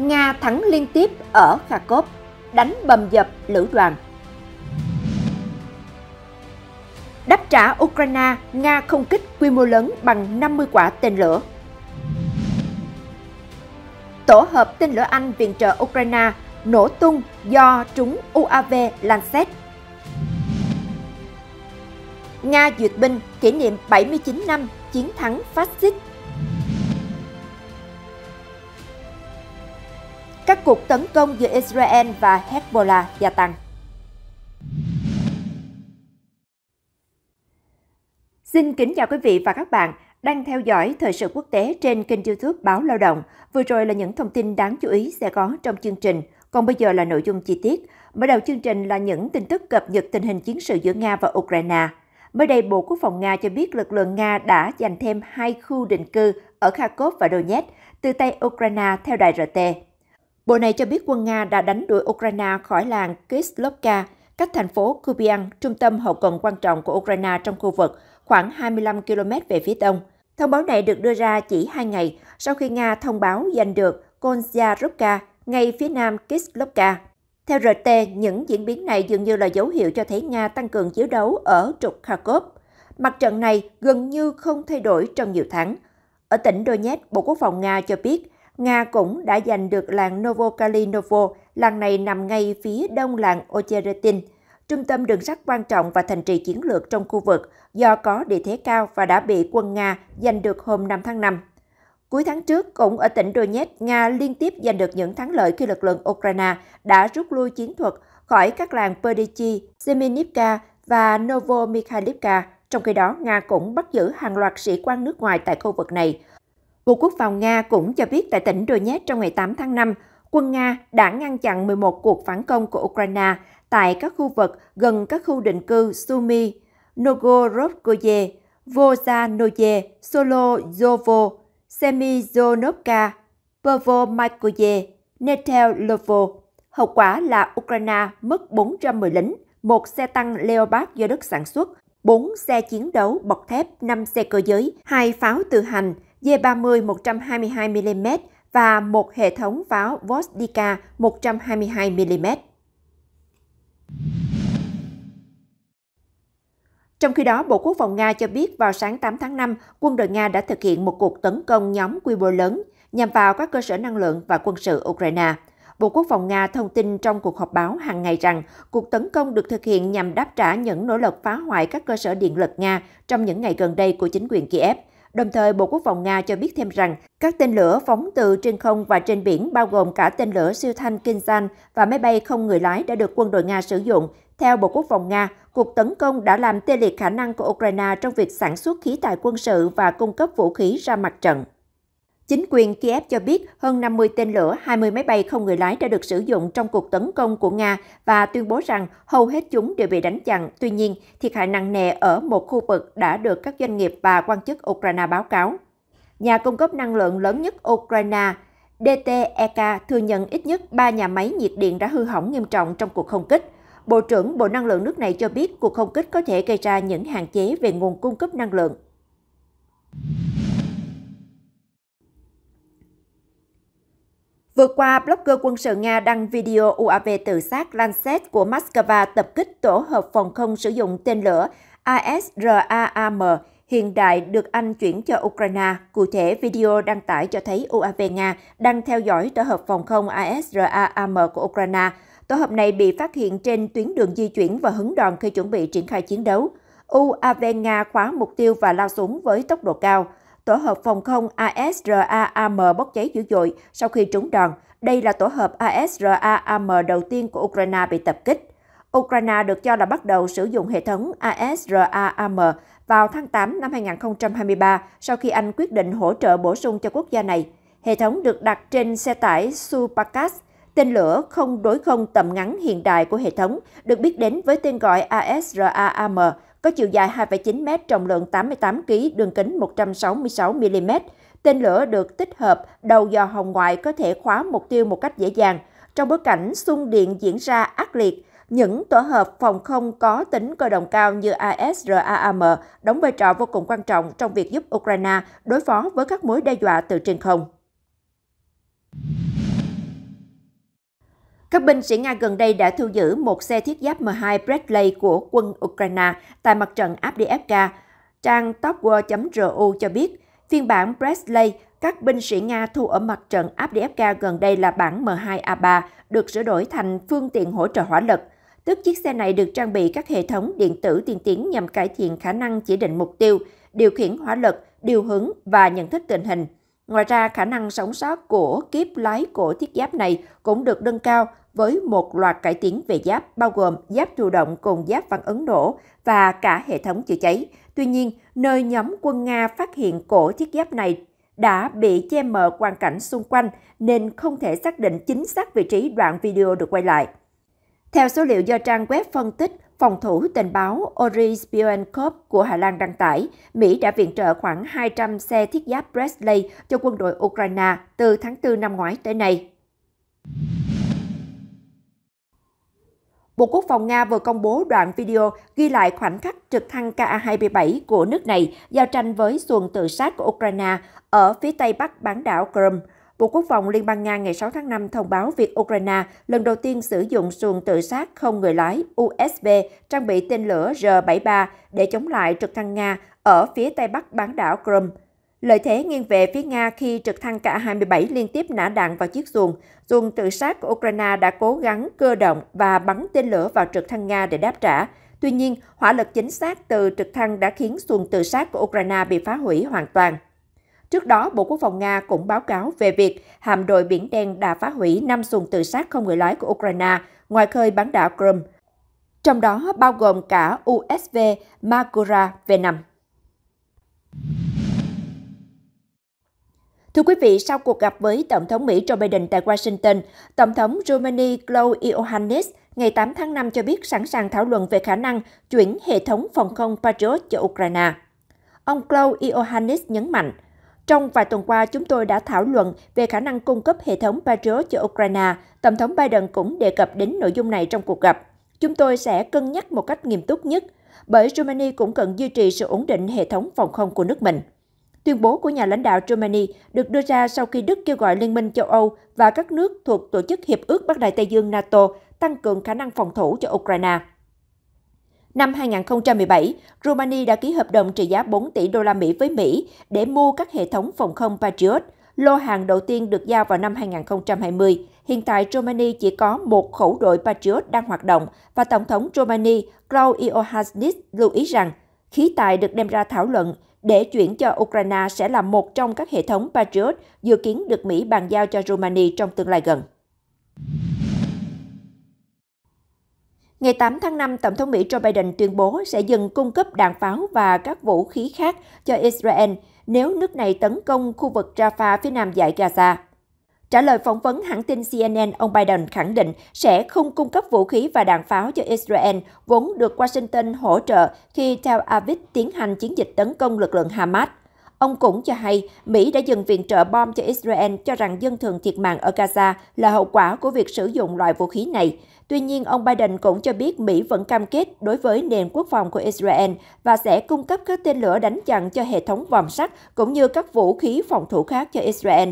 Nga thắng liên tiếp ở Kharkov, đánh bầm dập lữ đoàn. Đáp trả Ukraine, Nga không kích quy mô lớn bằng 50 quả tên lửa. Tổ hợp tên lửa Anh viện trợ Ukraine nổ tung do trúng UAV Lancet. Nga duyệt binh kỷ niệm 79 năm chiến thắng phát xít các cuộc tấn công giữa Israel và Hezbollah gia tăng. Xin kính chào quý vị và các bạn đang theo dõi thời sự quốc tế trên kênh youtube Báo Lao động. Vừa rồi là những thông tin đáng chú ý sẽ có trong chương trình. Còn bây giờ là nội dung chi tiết. Mở đầu chương trình là những tin tức cập nhật tình hình chiến sự giữa Nga và Ukraine. Mới đây, Bộ Quốc phòng Nga cho biết lực lượng Nga đã giành thêm hai khu định cư ở Kharkov và Donetsk từ tay Ukraine theo đài RT. Bộ này cho biết quân Nga đã đánh đuổi Ukraine khỏi làng Kislovka, cách thành phố Kupiansk, trung tâm hậu cần quan trọng của Ukraine trong khu vực, khoảng 25 km về phía đông. Thông báo này được đưa ra chỉ hai ngày sau khi Nga thông báo giành được Konyarovka, ngay phía nam Kislovka. Theo RT, những diễn biến này dường như là dấu hiệu cho thấy Nga tăng cường chiến đấu ở trục Kharkov. Mặt trận này gần như không thay đổi trong nhiều tháng. Ở tỉnh Donetsk, Bộ Quốc phòng Nga cho biết Nga cũng đã giành được làng Novokalinovo, làng này nằm ngay phía đông làng Ocheretin, trung tâm đường sắt quan trọng và thành trì chiến lược trong khu vực do có địa thế cao và đã bị quân Nga giành được hôm 5 tháng 5. Cuối tháng trước, cũng ở tỉnh Donetsk, Nga liên tiếp giành được những thắng lợi khi lực lượng Ukraine đã rút lui chiến thuật khỏi các làng Perdichi, Semenivka và Novomikhailivka. Trong khi đó, Nga cũng bắt giữ hàng loạt sĩ quan nước ngoài tại khu vực này, Bộ Quốc phòng Nga cũng cho biết tại tỉnh Donetsk trong ngày 8 tháng 5, quân Nga đã ngăn chặn 11 cuộc phản công của Ukraine tại các khu vực gần các khu định cư Sumy, Nogorodkoye, Vozanoye, Solozovo, Semizonovka, Pervomakoye, Netelovo. Hậu quả là Ukraine mất 410 lính, một xe tăng Leopard do Đức sản xuất, 4 xe chiến đấu bọc thép, 5 xe cơ giới, 2 pháo tự hành, D30-122mm và một hệ thống pháo Vostika 122mm. Trong khi đó, Bộ Quốc phòng Nga cho biết vào sáng 8 tháng 5, quân đội Nga đã thực hiện một cuộc tấn công nhóm quy mô lớn nhằm vào các cơ sở năng lượng và quân sự Ukraine. Bộ Quốc phòng Nga thông tin trong cuộc họp báo hàng ngày rằng cuộc tấn công được thực hiện nhằm đáp trả những nỗ lực phá hoại các cơ sở điện lực Nga trong những ngày gần đây của chính quyền Kiev, Đồng thời, Bộ Quốc phòng Nga cho biết thêm rằng các tên lửa phóng từ trên không và trên biển bao gồm cả tên lửa siêu thanh Kinzhan và máy bay không người lái đã được quân đội Nga sử dụng. Theo Bộ Quốc phòng Nga, cuộc tấn công đã làm tê liệt khả năng của Ukraine trong việc sản xuất khí tài quân sự và cung cấp vũ khí ra mặt trận. Chính quyền Kiev cho biết hơn 50 tên lửa, 20 máy bay không người lái đã được sử dụng trong cuộc tấn công của Nga và tuyên bố rằng hầu hết chúng đều bị đánh chặn. Tuy nhiên, thiệt hại nặng nề ở một khu vực đã được các doanh nghiệp và quan chức Ukraine báo cáo. Nhà cung cấp năng lượng lớn nhất Ukraine, DTEK, thừa nhận ít nhất 3 nhà máy nhiệt điện đã hư hỏng nghiêm trọng trong cuộc không kích. Bộ trưởng Bộ Năng lượng nước này cho biết cuộc không kích có thể gây ra những hạn chế về nguồn cung cấp năng lượng. Vừa qua, blogger quân sự Nga đăng video UAV tự sát Lancet của Moscow tập kích tổ hợp phòng không sử dụng tên lửa ISRAAM hiện đại được Anh chuyển cho Ukraine. Cụ thể, video đăng tải cho thấy UAV Nga đang theo dõi tổ hợp phòng không ISRAAM của Ukraine. Tổ hợp này bị phát hiện trên tuyến đường di chuyển và hứng đòn khi chuẩn bị triển khai chiến đấu. UAV Nga khóa mục tiêu và lao xuống với tốc độ cao tổ hợp phòng không ASRAAM bốc cháy dữ dội sau khi trúng đòn. Đây là tổ hợp ASRAAM đầu tiên của Ukraine bị tập kích. Ukraine được cho là bắt đầu sử dụng hệ thống ASRAAM vào tháng 8 năm 2023 sau khi Anh quyết định hỗ trợ bổ sung cho quốc gia này. Hệ thống được đặt trên xe tải Supakas, tên lửa không đối không tầm ngắn hiện đại của hệ thống, được biết đến với tên gọi ASRAAM, có chiều dài 2,9 m, trọng lượng 88 kg, đường kính 166 mm. Tên lửa được tích hợp đầu dò hồng ngoại có thể khóa mục tiêu một cách dễ dàng. Trong bối cảnh xung điện diễn ra ác liệt, những tổ hợp phòng không có tính cơ động cao như ASRAAM đóng vai trò vô cùng quan trọng trong việc giúp Ukraine đối phó với các mối đe dọa từ trên không. Các binh sĩ Nga gần đây đã thu giữ một xe thiết giáp M2 Bradley của quân Ukraine tại mặt trận Abdiivka. Trang topwar ru cho biết, phiên bản Bradley các binh sĩ Nga thu ở mặt trận Abdiivka gần đây là bản M2A3 được sửa đổi thành phương tiện hỗ trợ hỏa lực. Tức chiếc xe này được trang bị các hệ thống điện tử tiên tiến nhằm cải thiện khả năng chỉ định mục tiêu, điều khiển hỏa lực, điều hướng và nhận thức tình hình. Ngoài ra, khả năng sống sót của kiếp lái cổ thiết giáp này cũng được nâng cao với một loạt cải tiến về giáp, bao gồm giáp chủ động cùng giáp phản ứng nổ và cả hệ thống chữa cháy. Tuy nhiên, nơi nhóm quân Nga phát hiện cổ thiết giáp này đã bị che mờ quan cảnh xung quanh nên không thể xác định chính xác vị trí đoạn video được quay lại. Theo số liệu do trang web phân tích, Phòng thủ tình báo Ori của Hà Lan đăng tải, Mỹ đã viện trợ khoảng 200 xe thiết giáp Bradley cho quân đội Ukraine từ tháng 4 năm ngoái tới nay. Bộ Quốc phòng Nga vừa công bố đoạn video ghi lại khoảnh khắc trực thăng Ka-27 của nước này giao tranh với xuồng tự sát của Ukraine ở phía tây bắc bán đảo Crimea Bộ Quốc phòng Liên bang Nga ngày 6 tháng 5 thông báo việc Ukraine lần đầu tiên sử dụng xuồng tự sát không người lái USV trang bị tên lửa R-73 để chống lại trực thăng Nga ở phía tây bắc bán đảo Crimea. Lợi thế nghiêng về phía Nga khi trực thăng cả 27 liên tiếp nã đạn vào chiếc xuồng. Xuồng tự sát của Ukraine đã cố gắng cơ động và bắn tên lửa vào trực thăng Nga để đáp trả. Tuy nhiên, hỏa lực chính xác từ trực thăng đã khiến xuồng tự sát của Ukraine bị phá hủy hoàn toàn. Trước đó, Bộ Quốc phòng Nga cũng báo cáo về việc hạm đội Biển Đen đã phá hủy 5 xuồng tự sát không người lái của Ukraine ngoài khơi bán đảo Crimea, trong đó bao gồm cả USV Magura V5. Thưa quý vị, sau cuộc gặp với Tổng thống Mỹ Joe Biden tại Washington, Tổng thống Romania Claude Iohannis ngày 8 tháng 5 cho biết sẵn sàng thảo luận về khả năng chuyển hệ thống phòng không Patriot cho Ukraine. Ông Claude Iohannis nhấn mạnh, trong vài tuần qua, chúng tôi đã thảo luận về khả năng cung cấp hệ thống Patriot cho Ukraine. Tổng thống Biden cũng đề cập đến nội dung này trong cuộc gặp. Chúng tôi sẽ cân nhắc một cách nghiêm túc nhất, bởi Germany cũng cần duy trì sự ổn định hệ thống phòng không của nước mình. Tuyên bố của nhà lãnh đạo Germany được đưa ra sau khi Đức kêu gọi Liên minh châu Âu và các nước thuộc Tổ chức Hiệp ước Bắc Đại Tây Dương NATO tăng cường khả năng phòng thủ cho Ukraine. Năm 2017, Romania đã ký hợp đồng trị giá 4 tỷ đô la Mỹ với Mỹ để mua các hệ thống phòng không Patriot. Lô hàng đầu tiên được giao vào năm 2020. Hiện tại, Romania chỉ có một khẩu đội Patriot đang hoạt động và Tổng thống Romania Klaus Iohannis lưu ý rằng khí tài được đem ra thảo luận để chuyển cho Ukraine sẽ là một trong các hệ thống Patriot dự kiến được Mỹ bàn giao cho Romania trong tương lai gần. Ngày 8 tháng 5, Tổng thống Mỹ Joe Biden tuyên bố sẽ dừng cung cấp đạn pháo và các vũ khí khác cho Israel nếu nước này tấn công khu vực Rafah phía nam giải Gaza. Trả lời phỏng vấn hãng tin CNN, ông Biden khẳng định sẽ không cung cấp vũ khí và đạn pháo cho Israel, vốn được Washington hỗ trợ khi Tel Aviv tiến hành chiến dịch tấn công lực lượng Hamas. Ông cũng cho hay Mỹ đã dừng viện trợ bom cho Israel cho rằng dân thường thiệt mạng ở Gaza là hậu quả của việc sử dụng loại vũ khí này. Tuy nhiên, ông Biden cũng cho biết Mỹ vẫn cam kết đối với nền quốc phòng của Israel và sẽ cung cấp các tên lửa đánh chặn cho hệ thống vòm sắt cũng như các vũ khí phòng thủ khác cho Israel.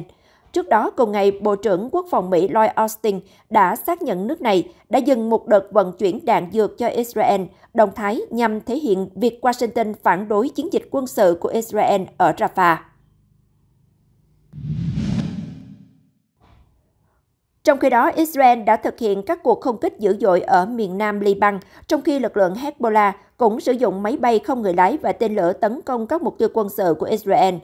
Trước đó, cùng ngày, Bộ trưởng Quốc phòng Mỹ Lloyd Austin đã xác nhận nước này đã dừng một đợt vận chuyển đạn dược cho Israel, động thái nhằm thể hiện việc Washington phản đối chiến dịch quân sự của Israel ở Rafah. Trong khi đó, Israel đã thực hiện các cuộc không kích dữ dội ở miền nam Liban, trong khi lực lượng Hezbollah cũng sử dụng máy bay không người lái và tên lửa tấn công các mục tiêu quân sự của Israel.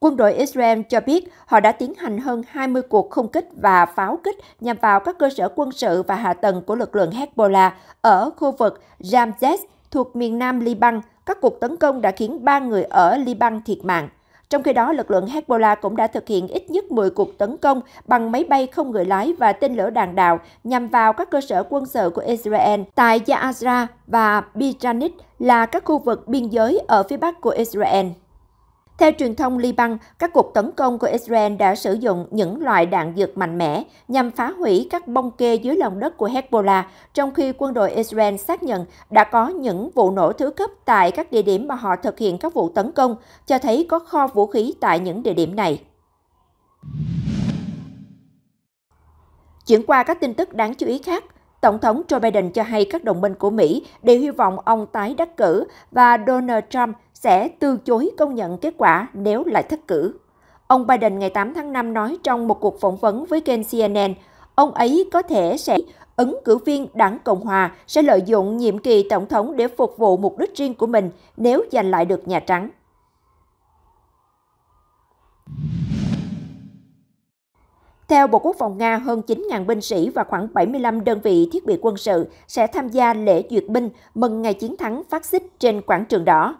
Quân đội Israel cho biết họ đã tiến hành hơn 20 cuộc không kích và pháo kích nhằm vào các cơ sở quân sự và hạ tầng của lực lượng Hezbollah ở khu vực Jamzes thuộc miền nam Liban. Các cuộc tấn công đã khiến 3 người ở Liban thiệt mạng. Trong khi đó, lực lượng Hezbollah cũng đã thực hiện ít nhất 10 cuộc tấn công bằng máy bay không người lái và tên lửa đạn đạo nhằm vào các cơ sở quân sự của Israel tại Ya'azra và Bijanit là các khu vực biên giới ở phía bắc của Israel. Theo truyền thông Liban, các cuộc tấn công của Israel đã sử dụng những loại đạn dược mạnh mẽ nhằm phá hủy các bông kê dưới lòng đất của Hezbollah, trong khi quân đội Israel xác nhận đã có những vụ nổ thứ cấp tại các địa điểm mà họ thực hiện các vụ tấn công, cho thấy có kho vũ khí tại những địa điểm này. Chuyển qua các tin tức đáng chú ý khác, Tổng thống Joe Biden cho hay các đồng minh của Mỹ đều hy vọng ông tái đắc cử và Donald Trump sẽ từ chối công nhận kết quả nếu lại thất cử. Ông Biden ngày 8 tháng 5 nói trong một cuộc phỏng vấn với kênh CNN, ông ấy có thể sẽ ứng cử viên đảng Cộng Hòa sẽ lợi dụng nhiệm kỳ tổng thống để phục vụ mục đích riêng của mình nếu giành lại được Nhà Trắng. Theo Bộ Quốc phòng Nga, hơn 9.000 binh sĩ và khoảng 75 đơn vị thiết bị quân sự sẽ tham gia lễ duyệt binh mừng ngày chiến thắng phát xít trên quảng trường đỏ.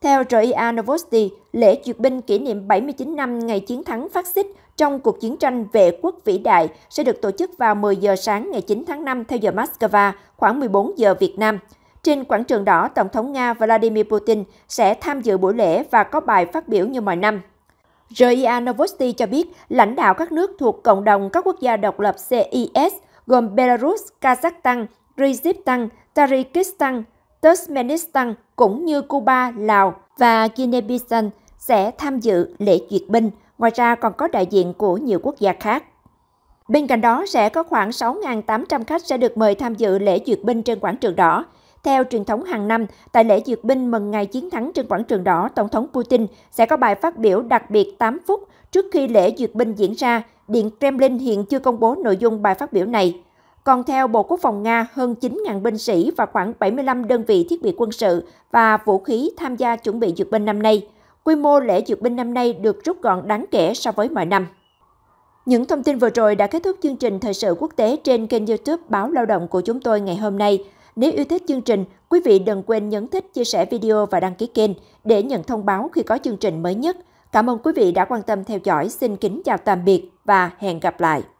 Theo RIA Novosti, lễ duyệt binh kỷ niệm 79 năm ngày chiến thắng phát xít trong cuộc chiến tranh vệ quốc vĩ đại sẽ được tổ chức vào 10 giờ sáng ngày 9 tháng 5 theo giờ Moscow, khoảng 14 giờ Việt Nam. Trên quảng trường đỏ, Tổng thống Nga Vladimir Putin sẽ tham dự buổi lễ và có bài phát biểu như mọi năm. RIA Novosti cho biết lãnh đạo các nước thuộc cộng đồng các quốc gia độc lập CIS gồm Belarus, Kazakhstan, Kyrgyzstan, Tajikistan, Turkmenistan cũng như Cuba, Lào và Guinea-Bissau sẽ tham dự lễ duyệt binh, ngoài ra còn có đại diện của nhiều quốc gia khác. Bên cạnh đó sẽ có khoảng 6.800 khách sẽ được mời tham dự lễ duyệt binh trên quảng trường đỏ. Theo truyền thống hàng năm, tại lễ duyệt binh mừng ngày chiến thắng trên quảng trường đỏ, Tổng thống Putin sẽ có bài phát biểu đặc biệt 8 phút trước khi lễ duyệt binh diễn ra. Điện Kremlin hiện chưa công bố nội dung bài phát biểu này. Còn theo Bộ Quốc phòng Nga, hơn 9.000 binh sĩ và khoảng 75 đơn vị thiết bị quân sự và vũ khí tham gia chuẩn bị duyệt binh năm nay. Quy mô lễ duyệt binh năm nay được rút gọn đáng kể so với mọi năm. Những thông tin vừa rồi đã kết thúc chương trình thời sự quốc tế trên kênh youtube Báo Lao động của chúng tôi ngày hôm nay. Nếu yêu thích chương trình, quý vị đừng quên nhấn thích, chia sẻ video và đăng ký kênh để nhận thông báo khi có chương trình mới nhất. Cảm ơn quý vị đã quan tâm theo dõi. Xin kính chào tạm biệt và hẹn gặp lại.